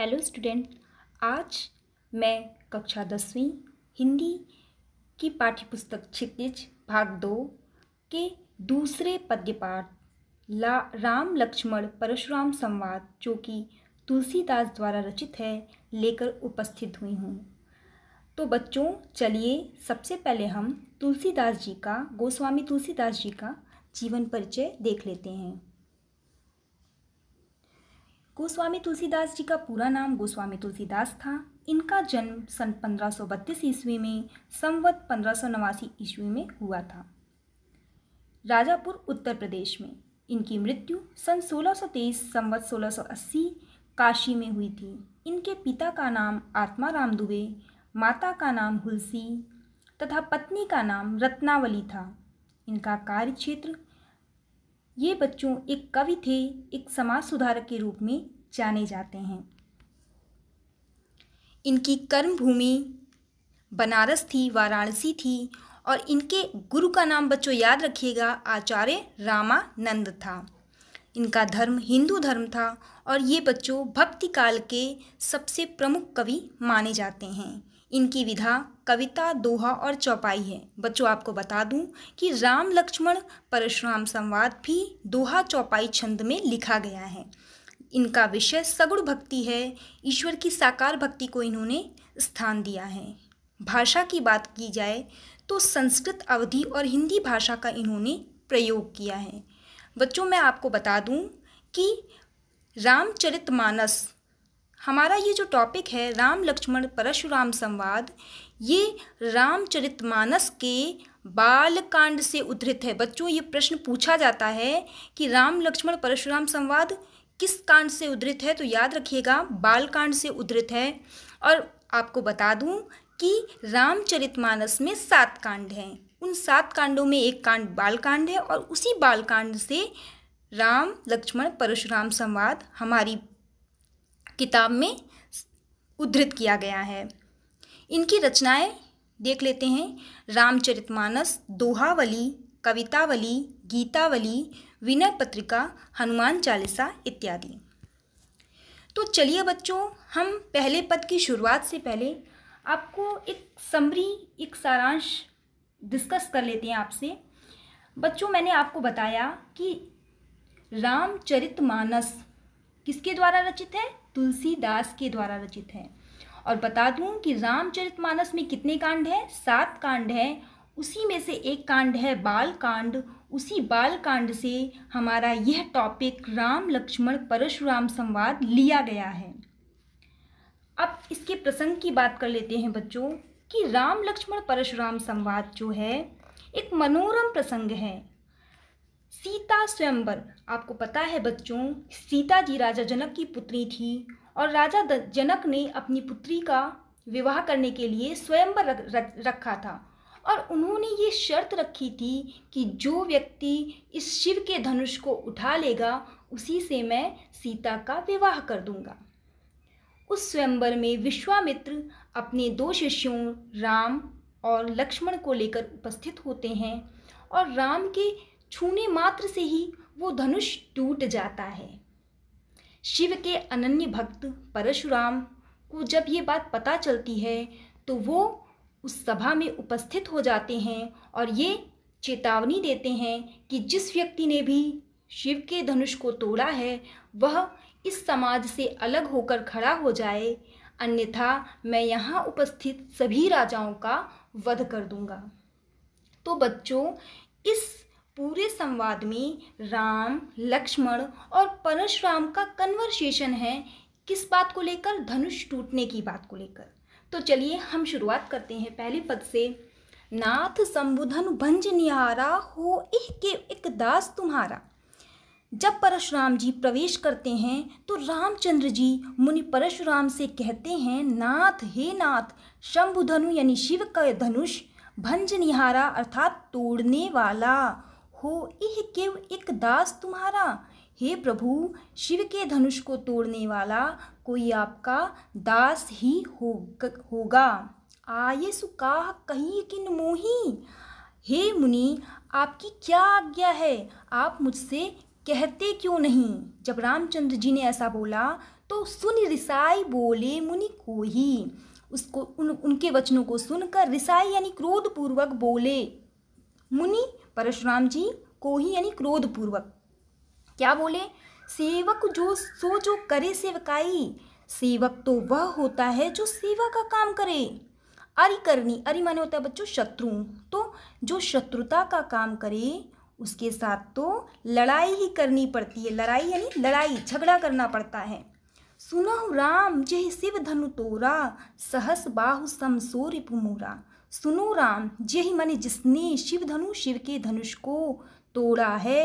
hello student आज मैं कक्षा दसवीं हिंदी की पाठ्यपुस्तक क्षितिज भाग दो के दूसरे पद्यपाठ ला राम लक्ष्मण परशुराम संवाद जो कि तुलसीदास द्वारा रचित है लेकर उपस्थित हुई हूँ तो बच्चों चलिए सबसे पहले हम तुलसीदास जी का गोस्वामी तुलसीदास जी का जीवन परिचय देख लेते हैं गोस्वामी तुलसीदास जी का पूरा नाम गोस्वामी तुलसीदास था इनका जन्म सन पंद्रह ईस्वी में संवत पंद्रह ईस्वी में हुआ था राजापुर उत्तर प्रदेश में इनकी मृत्यु सन 1623 संवत 1680 काशी में हुई थी इनके पिता का नाम आत्माराम दुबे माता का नाम हुलसी तथा पत्नी का नाम रत्नावली था इनका कार्य क्षेत्र ये बच्चों एक कवि थे एक समाज सुधारक के रूप में जाने जाते हैं इनकी कर्म भूमि बनारस थी वाराणसी थी और इनके गुरु का नाम बच्चों याद रखिएगा आचार्य रामानंद था इनका धर्म हिंदू धर्म था और ये बच्चों भक्ति काल के सबसे प्रमुख कवि माने जाते हैं इनकी विधा कविता दोहा और चौपाई है बच्चों आपको बता दूं कि राम लक्ष्मण परशुराम संवाद भी दोहा चौपाई छंद में लिखा गया है इनका विषय सगुण भक्ति है ईश्वर की साकार भक्ति को इन्होंने स्थान दिया है भाषा की बात की जाए तो संस्कृत अवधि और हिंदी भाषा का इन्होंने प्रयोग किया है बच्चों मैं आपको बता दूं कि रामचरितमानस हमारा ये जो टॉपिक है राम लक्ष्मण परशुराम संवाद ये रामचरितमानस के बाल कांड से उद्धृत है बच्चों ये प्रश्न पूछा जाता है कि राम लक्ष्मण परशुराम संवाद किस कांड से उद्धृत है तो याद रखिएगा बालकांड से उद्धृत है और आपको बता दूं कि रामचरितमानस में सात कांड हैं उन सात कांडों में एक कांड बाल कांड है और उसी बाल कांड से राम लक्ष्मण परशुराम संवाद हमारी किताब में उद्धृत किया गया है इनकी रचनाएं देख लेते हैं रामचरितमानस दोहावली कवितावली गीतावली विनय पत्रिका हनुमान चालीसा इत्यादि तो चलिए बच्चों हम पहले पद की शुरुआत से पहले आपको एक समरी एक सारांश डिस्कस कर लेते हैं आपसे बच्चों मैंने आपको बताया कि रामचरितमानस किसके द्वारा रचित है तुलसीदास के द्वारा रचित है और बता दूं कि रामचरितमानस में कितने कांड हैं सात कांड हैं उसी में से एक कांड है बाल कांड उसी बाल कांड से हमारा यह टॉपिक राम लक्ष्मण परशुराम संवाद लिया गया है अब इसके प्रसंग की बात कर लेते हैं बच्चों कि राम लक्ष्मण परशुराम संवाद जो है एक मनोरम प्रसंग है सीता स्वयंवर आपको पता है बच्चों सीता जी राजा जनक की पुत्री थी और राजा जनक ने अपनी पुत्री का विवाह करने के लिए स्वयं पर रखा था और उन्होंने ये शर्त रखी थी कि जो व्यक्ति इस शिव के धनुष को उठा लेगा उसी से मैं सीता का विवाह कर दूंगा उस स्वयंवर में विश्वामित्र अपने दो शिष्यों राम और लक्ष्मण को लेकर उपस्थित होते हैं और राम के छूने मात्र से ही वो धनुष टूट जाता है शिव के अनन्य भक्त परशुराम को जब ये बात पता चलती है तो वो उस सभा में उपस्थित हो जाते हैं और ये चेतावनी देते हैं कि जिस व्यक्ति ने भी शिव के धनुष को तोड़ा है वह इस समाज से अलग होकर खड़ा हो जाए अन्यथा मैं यहाँ उपस्थित सभी राजाओं का वध कर दूंगा तो बच्चों इस पूरे संवाद में राम लक्ष्मण और परशुराम का कन्वर्सेशन है किस बात को लेकर धनुष टूटने की बात को लेकर तो चलिए हम शुरुआत करते हैं पहले पद से नाथ संबुधन भंज निहारा हो इह के एक दास तुम्हारा जब परशुराम जी प्रवेश करते हैं तो रामचंद्र जी मुनि परशुराम से कहते हैं नाथ हे नाथ शंभुधनु यानी शिव का धनुष भंज निहारा अर्थात तोड़ने वाला हो यह केव एक दास तुम्हारा हे प्रभु शिव के धनुष को तोड़ने वाला कोई आपका दास ही हो, होगा आये सुकाह कहीं किन मोही हे मुनि आपकी क्या आज्ञा है आप मुझसे कहते क्यों नहीं जब रामचंद्र जी ने ऐसा बोला तो सुन रिसाई बोले मुनि को ही उसको उन उनके वचनों को सुनकर रिसाई यानी क्रोधपूर्वक बोले मुनि परशुराम जी को ही यानी क्रोध पूर्वक क्या बोले सेवक जो सो जो करे सेवकाई सेवक तो वह होता है जो सेवा का काम करे अरि करनी अरि माने होता है बच्चों शत्रु तो जो शत्रुता का काम करे उसके साथ तो लड़ाई ही करनी पड़ती है लड़ाई यानी लड़ाई झगड़ा करना पड़ता है सुनो राम जय शिव धनु तोरा सहस बाहु समसो रिपुमोरा सुनो राम यही मन जिसने शिव धनु शिव के धनुष को तोड़ा है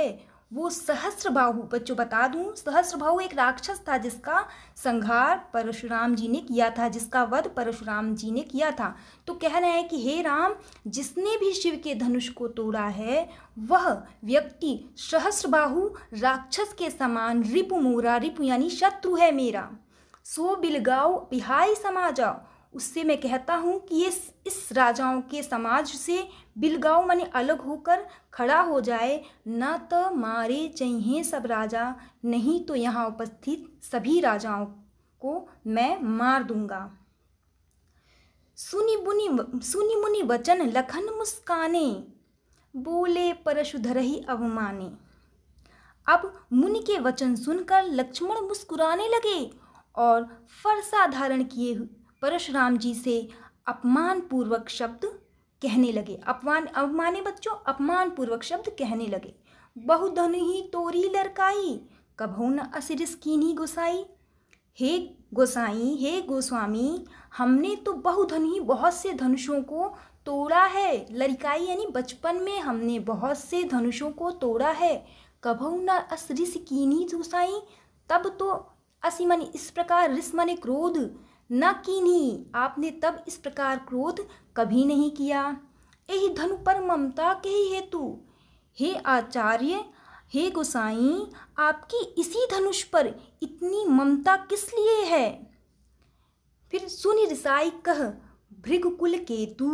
वो सहस्र बाहु बच्चों बता दूं सहस्र बाहु एक राक्षस था जिसका संहार परशुराम जी ने किया था जिसका वध परशुराम जी ने किया था तो कह रहे हैं कि हे राम जिसने भी शिव के धनुष को तोड़ा है वह व्यक्ति सहस्र बाहु राक्षस के समान रिपु मोरा रिपु यानी शत्रु है मेरा सो बिलगाओ बिहाई समा जाओ उससे मैं कहता हूँ कि ये इस राजाओं के समाज से बिलगाव मन अलग होकर खड़ा हो जाए न तो मारे चाहिए सब राजा नहीं तो यहाँ उपस्थित सभी राजाओं को मैं मार दूंगा सुनी बुनी सुनी मुनि वचन लखन मुस्काने बोले परशुधर ही अवमाने अब मुनि के वचन सुनकर लक्ष्मण मुस्कुराने लगे और फरसा धारण किए परशुराम जी से अपमान पूर्वक शब्द कहने लगे अपमान अपमाने बच्चों अपमान पूर्वक शब्द कहने लगे बहुधन ही तोरी लड़काई कभो न की नहीं गोसाई हे गोसाई हे गोस्वामी हमने तो बहुधन ही बहुत से धनुषों को तोड़ा है लड़काई यानी बचपन में हमने बहुत से धनुषों को तोड़ा है कभो न असरिस कीनी गोसाई तब तो असिमन इस प्रकार रिस्मन क्रोध न कीन्ही आपने तब इस प्रकार क्रोध कभी नहीं किया यही धनु पर ममता के ही हेतु हे आचार्य हे गोसाई आपकी इसी धनुष पर इतनी ममता किस लिए है फिर रिसाई कह भृगुकुल केतु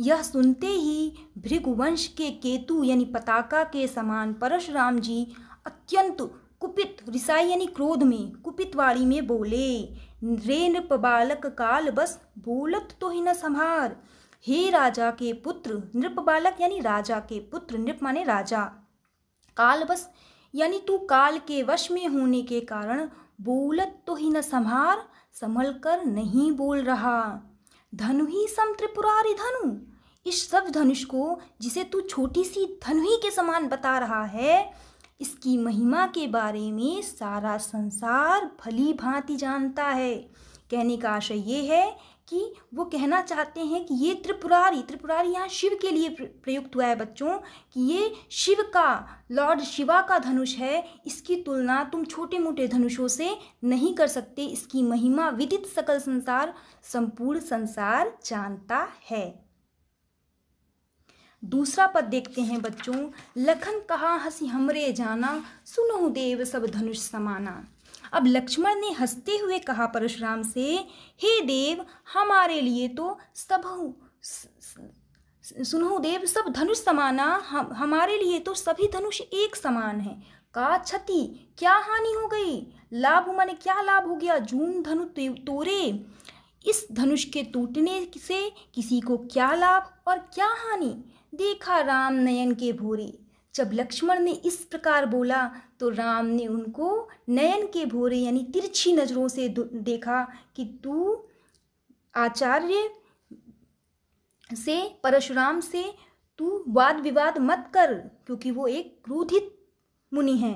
यह सुनते ही भृगुवंश के केतु यानी पताका के समान परशुराम जी अत्यंत कुपित रिसाई यानी क्रोध में कुपित वाणी में बोले रे नृप बालक काल बस बोलत तो ही न संहार हे राजा के पुत्र नृप बालक यानी राजा के पुत्र नृप माने राजा काल बस यानी तू काल के वश में होने के कारण बोलत तो ही न संहार संभल कर नहीं बोल रहा धनु ही सम त्रिपुरारी धनु इस सब धनुष को जिसे तू छोटी सी धनु ही के समान बता रहा है इसकी महिमा के बारे में सारा संसार भली भांति जानता है कहने का आशय ये है कि वो कहना चाहते हैं कि ये त्रिपुरारी त्रिपुरारी यहाँ शिव के लिए प्रयुक्त हुआ है बच्चों कि ये शिव का लॉर्ड शिवा का धनुष है इसकी तुलना तुम छोटे मोटे धनुषों से नहीं कर सकते इसकी महिमा विदित सकल संसार संपूर्ण संसार जानता है दूसरा पद देखते हैं बच्चों लखन कहा हंसी हमरे जाना सुनो देव सब धनुष समाना अब लक्ष्मण ने हंसते हुए कहा परशुराम से हे देव हमारे लिए तो सब सुनो देव सब धनुष समाना हम हमारे लिए तो सभी धनुष एक समान है का क्षति क्या हानि हो गई लाभ माने क्या लाभ हो गया जून धनु तोरे इस धनुष के टूटने से किसी को क्या लाभ और क्या हानि देखा राम नयन के भोरे जब लक्ष्मण ने इस प्रकार बोला तो राम ने उनको नयन के भोरे यानी तिरछी नज़रों से देखा कि तू आचार्य से परशुराम से तू वाद विवाद मत कर क्योंकि वो एक क्रोधित मुनि हैं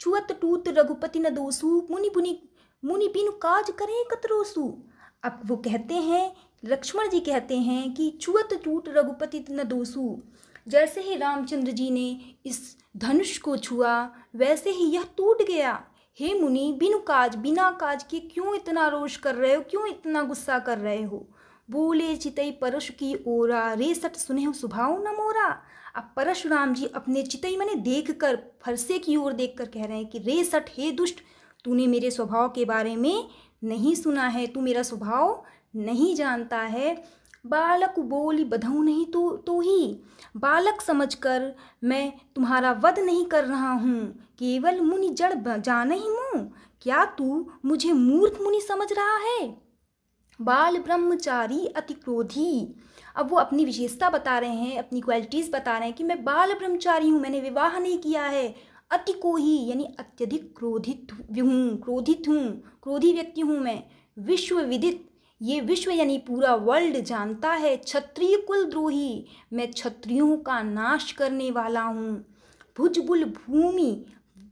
चुअत टूत रघुपति न दोसु मुनि मुनि मुनि बिन काज करें कतरोसु अब वो कहते हैं लक्ष्मण जी कहते हैं कि चुअत टूट रघुपति न दोषु जैसे ही रामचंद्र जी ने इस धनुष को छुआ वैसे ही यह टूट गया हे मुनि बिनु काज बिना काज के क्यों इतना रोष कर रहे हो क्यों इतना गुस्सा कर रहे हो बोले चितई परशु की ओरा रे सट सुने सुभाव न मोरा अब परशुराम जी अपने चितई मैंने देख कर फरसे की ओर देख कर कह रहे हैं कि रे सट हे दुष्ट तूने मेरे स्वभाव के बारे में नहीं सुना है तू मेरा स्वभाव नहीं जानता है बालक बोली बधऊ नहीं तो तो ही बालक समझकर मैं तुम्हारा वध नहीं कर रहा हूँ केवल मुनि जड़ जाने ही मुँह क्या तू मुझे मूर्ख मुनि समझ रहा है बाल ब्रह्मचारी अति क्रोधी अब वो अपनी विशेषता बता रहे हैं अपनी क्वालिटीज़ बता रहे हैं कि मैं बाल ब्रह्मचारी हूँ मैंने विवाह नहीं किया है अति को ही यानी अत्यधिक क्रोधित हूँ क्रोधित हूँ क्रोधी व्यक्ति हूँ मैं विश्वविदित ये विश्व यानी पूरा वर्ल्ड जानता है क्षत्रिय कुल द्रोही मैं क्षत्रियों का नाश करने वाला हूँ भुजबुल भूमि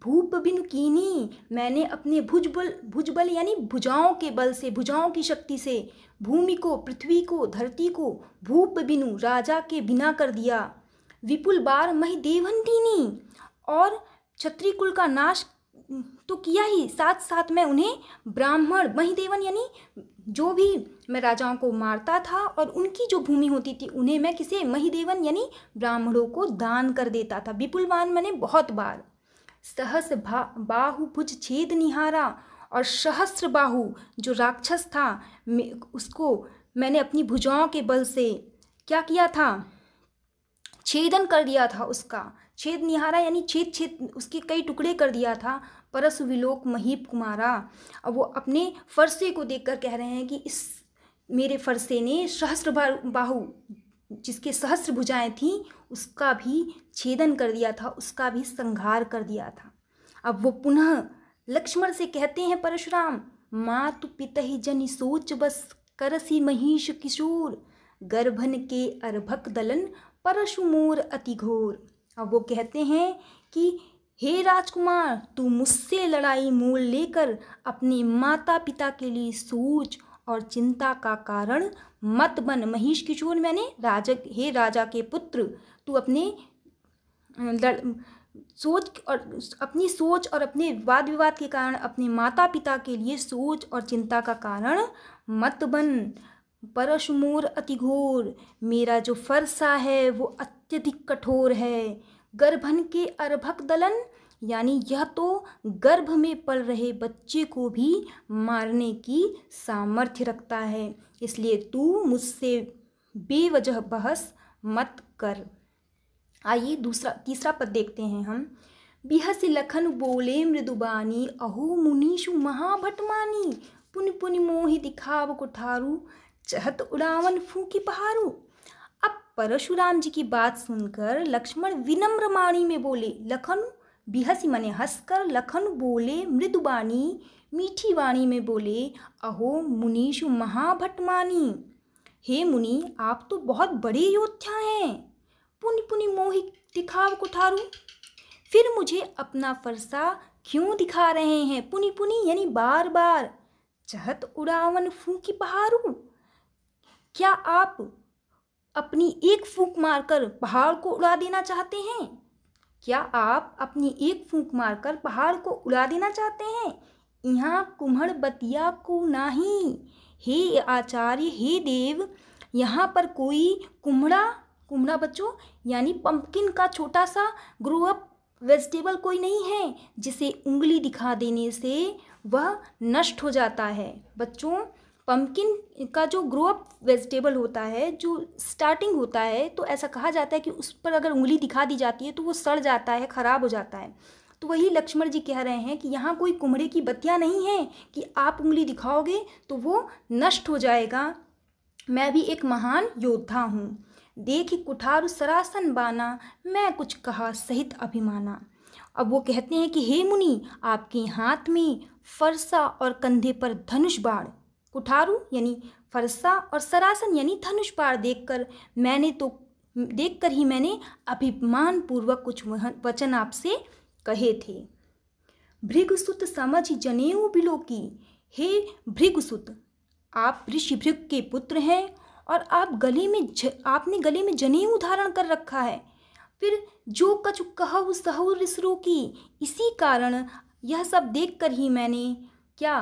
भूप बिन कीनी मैंने अपने भुजबल भुजबल यानी भुजाओं के बल से भुजाओं की शक्ति से भूमि को पृथ्वी को धरती को भूप बिनु राजा के बिना कर दिया विपुल बार मही देवंतीनी और क्षत्रिकुल का नाश तो किया ही साथ साथ में उन्हें ब्राह्मण महीदेवन यानी जो भी मैं राजाओं को मारता था और उनकी जो भूमि होती थी उन्हें मैं किसे महीदेवन यानी ब्राह्मणों को दान कर देता था विपुलवान मैंने बहुत बार सहस भा बाहुभुज छेद निहारा और सहस्र बाहु जो राक्षस था उसको मैंने अपनी भुजाओं के बल से क्या किया था छेदन कर दिया था उसका छेद निहारा यानी छेद छेद उसके कई टुकड़े कर दिया था परस विलोक महीप कुमारा अब वो अपने फरसे को देखकर कह रहे हैं कि इस मेरे फरसे ने सहस्र बाहु जिसके सहस्र भुजाएं थीं उसका भी छेदन कर दिया था उसका भी संहार कर दिया था अब वो पुनः लक्ष्मण से कहते हैं परशुराम मातु ही जन सोच बस करसी महीश किशोर गर्भन के अर्भक दलन परशुमोर घोर अब वो कहते हैं कि हे राजकुमार तू मुझसे लड़ाई मोल लेकर अपने माता पिता के लिए सोच और चिंता का कारण मत बन महिष किशोर मैंने राजा हे राजा के पुत्र तू अपने सोच और अपनी सोच और अपने वाद विवाद के कारण अपने माता पिता के लिए सोच और चिंता का कारण मत बन परशमोर घोर मेरा जो फरसा है वो अत्यधिक कठोर है गर्भन के अर्भक दलन यानी यह तो गर्भ में पल रहे बच्चे को भी मारने की सामर्थ्य रखता है इसलिए तू मुझसे बेवजह बहस मत कर आइए दूसरा तीसरा पद देखते हैं हम बिहस लखन बोले मृदुबानी अहो मुनीषु महाभटमानी पुन पुन मोहि दिखाव कुठारू चहत उड़ावन फूकी पहारू परशुराम जी की बात सुनकर लक्ष्मण विनम्र वाणी में बोले लखन बिहसी मने हंसकर लखन बोले मृदुवाणी मीठी वाणी में बोले अहो मुनीषु महाभटमानी हे मुनि आप तो बहुत बड़े योद्धा हैं पुनि पुनि मोहित दिखाव कुठारू फिर मुझे अपना फरसा क्यों दिखा रहे हैं पुनि पुनि यानी बार बार चहत उड़ावन फूकी पहारू क्या आप अपनी एक फूंक मारकर पहाड़ को उड़ा देना चाहते हैं क्या आप अपनी एक फूंक मारकर पहाड़ को उड़ा देना चाहते हैं यहाँ कुम्हड़ बतिया को नाही हे आचार्य हे देव यहाँ पर कोई कुम्हड़ा कुम्हड़ा बच्चों यानी पंपकिन का छोटा सा ग्रो अप वेजिटेबल कोई नहीं है जिसे उंगली दिखा देने से वह नष्ट हो जाता है बच्चों पम्पकिन का जो ग्रो अप वेजिटेबल होता है जो स्टार्टिंग होता है तो ऐसा कहा जाता है कि उस पर अगर उंगली दिखा दी जाती है तो वो सड़ जाता है ख़राब हो जाता है तो वही लक्ष्मण जी कह रहे हैं कि यहाँ कोई कुम्हरे की बत्तियाँ नहीं हैं कि आप उंगली दिखाओगे तो वो नष्ट हो जाएगा मैं भी एक महान योद्धा हूँ देख कुठार सरासन बाना मैं कुछ कहा सहित अभिमाना अब वो कहते हैं कि हे मुनि आपके हाथ में फरसा और कंधे पर धनुष बाढ़ कुठारू यानी फरसा और सरासन यानी धनुष पार देखकर मैंने तो देखकर ही मैंने अभिमान पूर्वक कुछ वचन आपसे कहे थे भृगसुत समझ जनेऊ बिलो की हे भृगसुत आप ऋषि भृग के पुत्र हैं और आप गले में ज, आपने गले में जनेऊ धारण कर रखा है फिर जो कछु कहु सहु रिसरो की इसी कारण यह सब देखकर ही मैंने क्या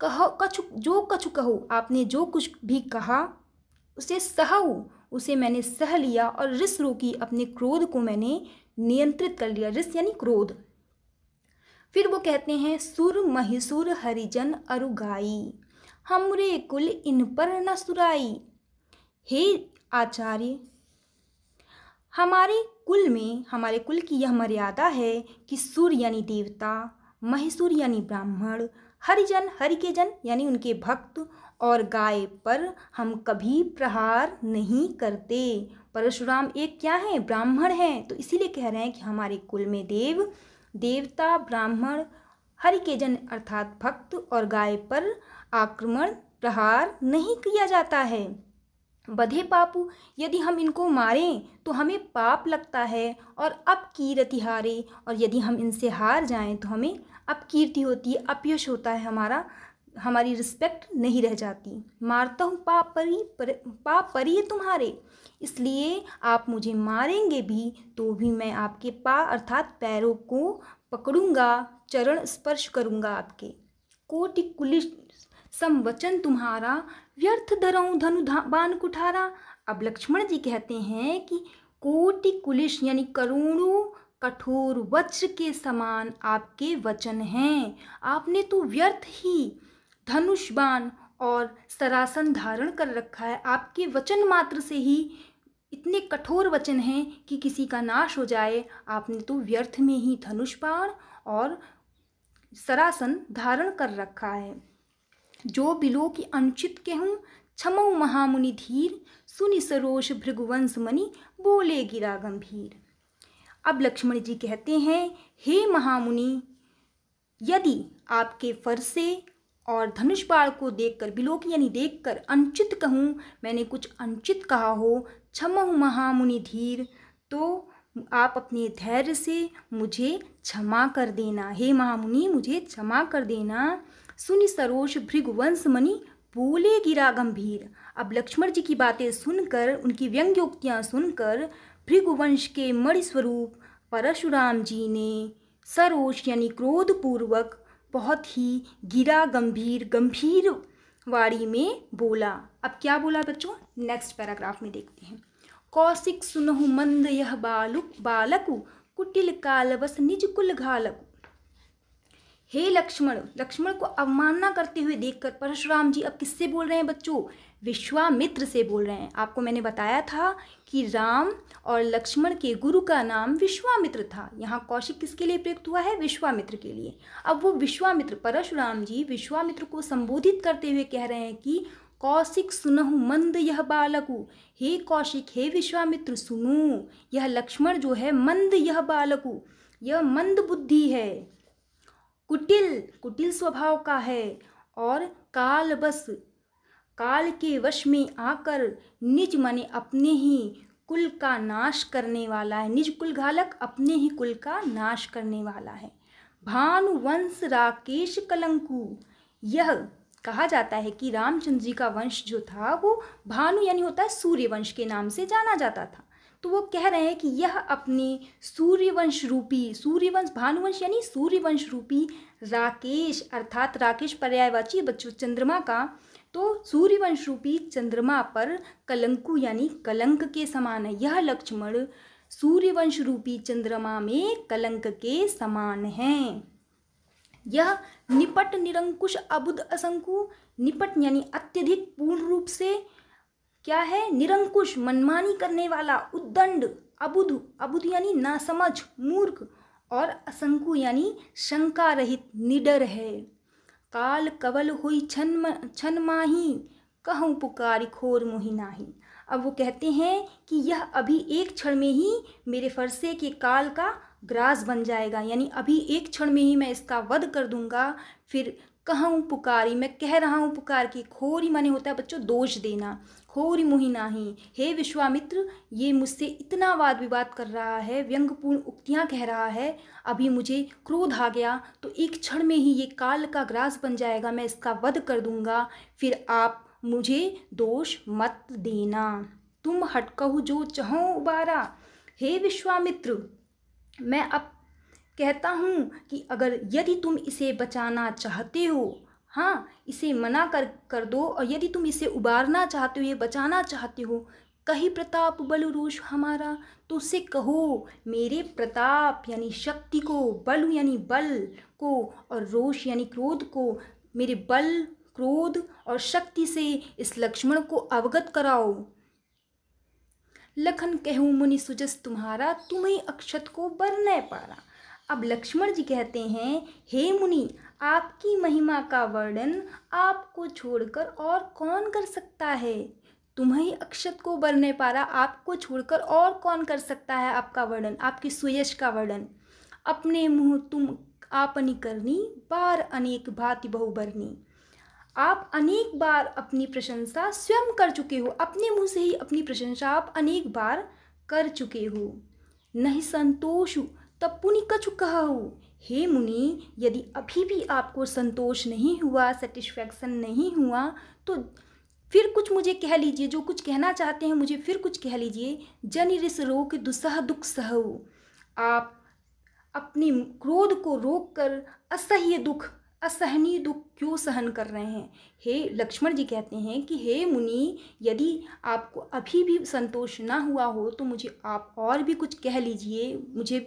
कहो कछु जो कछु कहो आपने जो कुछ भी कहा उसे सहऊ उसे मैंने सह लिया और रिस रोकी अपने क्रोध को मैंने नियंत्रित कर लिया रिस यानी क्रोध फिर वो कहते हैं सुर महिसुर हरिजन अरुगाई हमरे कुल इन पर न सुराई हे आचार्य हमारे कुल में हमारे कुल की यह मर्यादा है कि सुर यानी देवता महिसूर यानी ब्राह्मण हरिजन हरि के जन यानी उनके भक्त और गाय पर हम कभी प्रहार नहीं करते परशुराम एक क्या है ब्राह्मण हैं तो इसीलिए कह रहे हैं कि हमारे कुल में देव देवता ब्राह्मण हरि के जन अर्थात भक्त और गाय पर आक्रमण प्रहार नहीं किया जाता है बधे पापू यदि हम इनको मारें तो हमें पाप लगता है और अब की हारे और यदि हम इनसे हार जाएं तो हमें अपकीर्ति होती है अपयश होता है हमारा हमारी रिस्पेक्ट नहीं रह जाती मारता हूँ पाप परी पर, पाप परी है तुम्हारे इसलिए आप मुझे मारेंगे भी तो भी मैं आपके पा अर्थात पैरों को पकड़ूंगा चरण स्पर्श करूंगा आपके कोटि कुलिश समवचन तुम्हारा व्यर्थ धरऊ धनु बान कुठारा अब लक्ष्मण जी कहते हैं कि कोटि कुलिश यानी करोड़ों कठोर वज्र के समान आपके वचन हैं आपने तो व्यर्थ ही बाण और सरासन धारण कर रखा है आपके वचन मात्र से ही इतने कठोर वचन हैं कि किसी का नाश हो जाए आपने तो व्यर्थ में ही धनुष बाण और सरासन धारण कर रखा है जो बिलो की अनुचित कहूँ हूँ क्षमऊ महामुनि धीर सुनि सरोष भृगुवंश मनी बोले गिरा गंभीर अब लक्ष्मण जी कहते हैं हे महामुनि यदि आपके फर से और धनुष बाण को देखकर बिलोक यानी देखकर अनुचित कहूँ मैंने कुछ अनुचित कहा हो क्षमहु महामुनि धीर तो आप अपने धैर्य से मुझे क्षमा कर देना हे महामुनि मुझे क्षमा कर देना सुनि सरोष भृगुवंश मणि बोले गिरा गंभीर अब लक्ष्मण जी की बातें सुनकर उनकी व्यंग्योक्तियाँ सुनकर भृगुवंश के मणि स्वरूप परशुराम जी ने सरोष यानी क्रोधपूर्वक बहुत ही गिरा गंभीर गंभीर वाणी में बोला अब क्या बोला बच्चों नेक्स्ट पैराग्राफ में देखते हैं कौशिक सुनहु मंद यह बालुक बालकु कुटिल कालवस निज कुल घालकु हे लक्ष्मण लक्ष्मण को अवमानना करते हुए देखकर परशुराम जी अब किससे बोल रहे हैं बच्चों विश्वामित्र से बोल रहे हैं आपको मैंने बताया था कि राम और लक्ष्मण के गुरु का नाम विश्वामित्र था यहाँ कौशिक किसके लिए प्रयुक्त हुआ है विश्वामित्र के लिए अब वो विश्वामित्र परशुराम जी विश्वामित्र को संबोधित करते हुए कह रहे हैं कि कौशिक सुनहु मंद यह बालकु हे कौशिक हे विश्वामित्र सुनो यह लक्ष्मण जो है मंद यह बालकु यह मंद बुद्धि है कुटिल कुटिल स्वभाव का है और काल बस काल के वश में आकर निज मने अपने ही कुल का नाश करने वाला है निज कुल घालक अपने ही कुल का नाश करने वाला है भानु वंश राकेश कलंकु यह कहा जाता है कि रामचंद्र जी का वंश जो था वो भानु यानी होता है सूर्य वंश के नाम से जाना जाता था तो वो कह रहे हैं कि यह अपने सूर्यवंश रूपी सूर्यवंश भानुवंश यानी सूर्यवंश रूपी राकेश अर्थात राकेश पर्यायवाची बच्चों चंद्रमा का तो सूर्यवंश रूपी चंद्रमा पर कलंकु यानी कलंक के समान है यह लक्ष्मण सूर्यवंश रूपी चंद्रमा में कलंक के समान हैं यह निपट निरंकुश अबुद असंकु निपट यानी अत्यधिक पूर्ण रूप से क्या है निरंकुश मनमानी करने वाला उद्दंड अबुध अबुध यानी नासमझ मूर्ख और असंकु यानी शंका रहित निडर है काल कवल हुई छन छन माही कहूँ पुकार खोर मोहिनाही अब वो कहते हैं कि यह अभी एक क्षण में ही मेरे फरसे के काल का ग्रास बन जाएगा यानी अभी एक क्षण में ही मैं इसका वध कर दूंगा फिर कहूँ पुकारी मैं कह रहा हूँ पुकार की खोरी माने होता है बच्चों दोष देना खोरी मुही नाही हे विश्वामित्र ये मुझसे इतना वाद विवाद कर रहा है व्यंगपूर्ण उक्तियाँ कह रहा है अभी मुझे क्रोध आ गया तो एक क्षण में ही ये काल का ग्रास बन जाएगा मैं इसका वध कर दूंगा फिर आप मुझे दोष मत देना तुम हटकहु जो चहो उबारा हे विश्वामित्र मैं अब कहता हूँ कि अगर यदि तुम इसे बचाना चाहते हो हाँ इसे मना कर कर दो और यदि तुम इसे उबारना चाहते हो ये बचाना चाहते हो कही प्रताप बल रोष हमारा तो उसे कहो मेरे प्रताप यानी शक्ति को बल यानी बल को और रोष यानी क्रोध को मेरे बल क्रोध और शक्ति से इस लक्ष्मण को अवगत कराओ लखन कहूँ मुनि सुजस तुम्हारा तुम्हें अक्षत को बर न पारा अब लक्ष्मण जी कहते हैं हे मुनि आपकी महिमा का वर्णन आपको छोड़कर और कौन कर सकता है तुम्हें अक्षत को बरने पारा आपको छोड़कर और कौन कर सकता है आपका वर्णन आपकी सुयश का वर्णन अपने मुँह तुम आपनी करनी बार अनेक भांति बहुबरनी आप अनेक बार अपनी प्रशंसा स्वयं कर चुके हो अपने मुँह से ही अपनी प्रशंसा आप अनेक बार कर चुके हो नहीं संतोष तब कछु कहा हे मुनि यदि अभी भी आपको संतोष नहीं हुआ सेटिस्फैक्शन नहीं हुआ तो फिर कुछ मुझे कह लीजिए जो कुछ कहना चाहते हैं मुझे फिर कुछ कह लीजिए जन रिस रोक दुसह दुख सहु आप अपने क्रोध को रोक कर असह्य दुख असहनीय दुख क्यों सहन कर रहे हैं हे लक्ष्मण जी कहते हैं कि हे मुनि यदि आपको अभी भी संतोष ना हुआ हो तो मुझे आप और भी कुछ कह लीजिए मुझे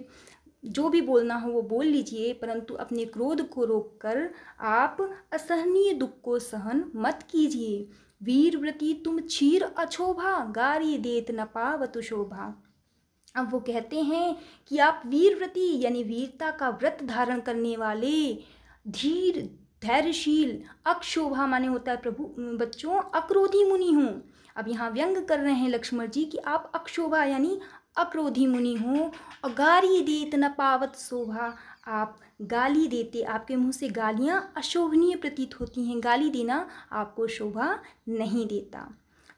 जो भी बोलना हो वो बोल लीजिए परंतु अपने क्रोध को रोककर आप असहनीय दुख को सहन मत कीजिए वीरव्रती तुम क्षीर अछोभा गारी देत न पावत शोभा अब वो कहते हैं कि आप वीरव्रती यानी वीरता का व्रत धारण करने वाले धीर धैर्यशील अक्षोभा माने होता है प्रभु बच्चों अक्रोधी मुनि हूँ अब यहाँ व्यंग कर रहे हैं लक्ष्मण जी कि आप अक्षोभा यानी अक्रोधी मुनि हो और गारी देत न पावत शोभा आप गाली देते आपके मुंह से गालियां अशोभनीय प्रतीत होती हैं गाली देना आपको शोभा नहीं देता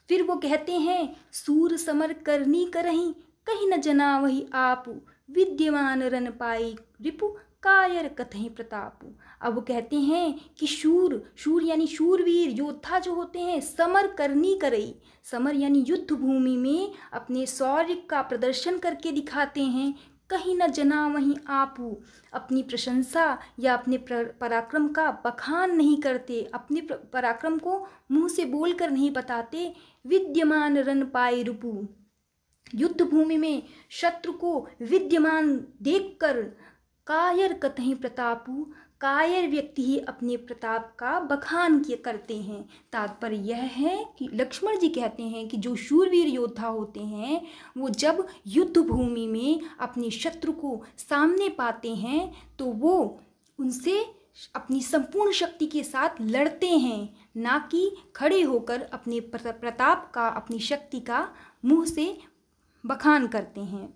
फिर वो कहते हैं सूर समर करनी करहीं कहीं न जना वही आप विद्यमान रन पाई रिपु कायर कथें प्रताप अब वो कहते हैं कि शूर शूर यानी शूरवीर योद्धा जो होते हैं समर करनी करई समर यानी युद्ध भूमि में अपने शौर्य का प्रदर्शन करके दिखाते हैं कहीं न जना वहीं आपू अपनी प्रशंसा या अपने पराक्रम का बखान नहीं करते अपने पराक्रम को मुंह से बोलकर नहीं बताते विद्यमान रन पाए रुपू युद्ध भूमि में शत्रु को विद्यमान देखकर कायर कतहीं प्रतापू कायर व्यक्ति ही अपने प्रताप का बखान किए करते हैं तात्पर्य यह है कि लक्ष्मण जी कहते हैं कि जो शूरवीर योद्धा होते हैं वो जब युद्ध भूमि में अपने शत्रु को सामने पाते हैं तो वो उनसे अपनी संपूर्ण शक्ति के साथ लड़ते हैं ना कि खड़े होकर अपने प्रताप का अपनी शक्ति का मुंह से बखान करते हैं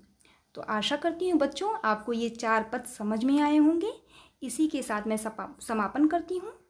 तो आशा करती हूँ बच्चों आपको ये चार पद समझ में आए होंगे इसी के साथ मैं समापन करती हूँ